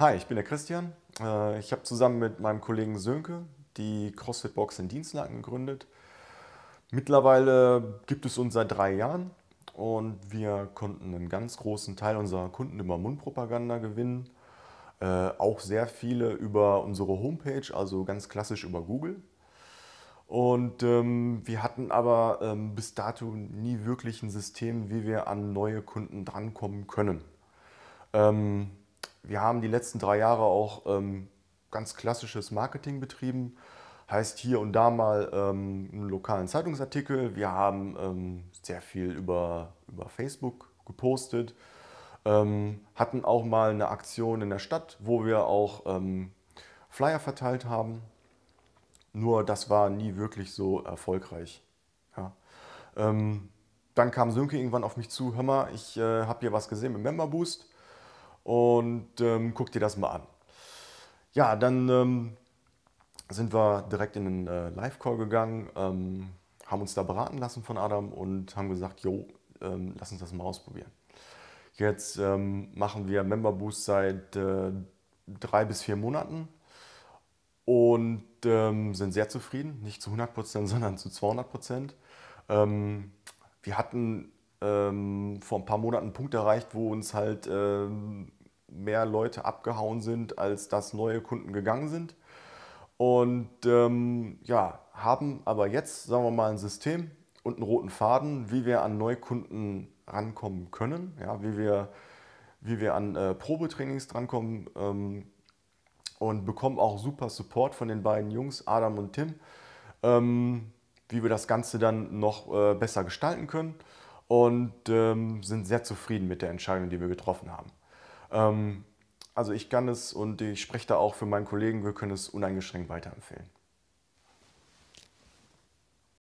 Hi, ich bin der Christian. Äh, ich habe zusammen mit meinem Kollegen Sönke die CrossFit Box in Dienstlaken gegründet. Mittlerweile gibt es uns seit drei Jahren und wir konnten einen ganz großen Teil unserer Kunden über Mundpropaganda gewinnen. Äh, auch sehr viele über unsere Homepage, also ganz klassisch über Google. Und ähm, wir hatten aber ähm, bis dato nie wirklich ein System, wie wir an neue Kunden drankommen können. Ähm, wir haben die letzten drei Jahre auch ähm, ganz klassisches Marketing betrieben. Heißt hier und da mal ähm, einen lokalen Zeitungsartikel. Wir haben ähm, sehr viel über, über Facebook gepostet. Ähm, hatten auch mal eine Aktion in der Stadt, wo wir auch ähm, Flyer verteilt haben. Nur das war nie wirklich so erfolgreich. Ja. Ähm, dann kam Sönke irgendwann auf mich zu, hör mal, ich äh, habe hier was gesehen mit Member Boost und ähm, guck dir das mal an. Ja, dann ähm, sind wir direkt in den äh, Live-Call gegangen, ähm, haben uns da beraten lassen von Adam und haben gesagt, jo, ähm, lass uns das mal ausprobieren. Jetzt ähm, machen wir Member Boost seit äh, drei bis vier Monaten und ähm, sind sehr zufrieden, nicht zu 100%, sondern zu 200%. Ähm, wir hatten ähm, vor ein paar Monaten einen Punkt erreicht, wo uns halt ähm, mehr Leute abgehauen sind, als dass neue Kunden gegangen sind. Und ähm, ja, haben aber jetzt, sagen wir mal, ein System und einen roten Faden, wie wir an Neukunden rankommen können, ja, wie, wir, wie wir an äh, Probetrainings drankommen ähm, und bekommen auch super Support von den beiden Jungs, Adam und Tim, ähm, wie wir das Ganze dann noch äh, besser gestalten können und ähm, sind sehr zufrieden mit der Entscheidung, die wir getroffen haben. Ähm, also ich kann es und ich spreche da auch für meinen Kollegen, wir können es uneingeschränkt weiterempfehlen.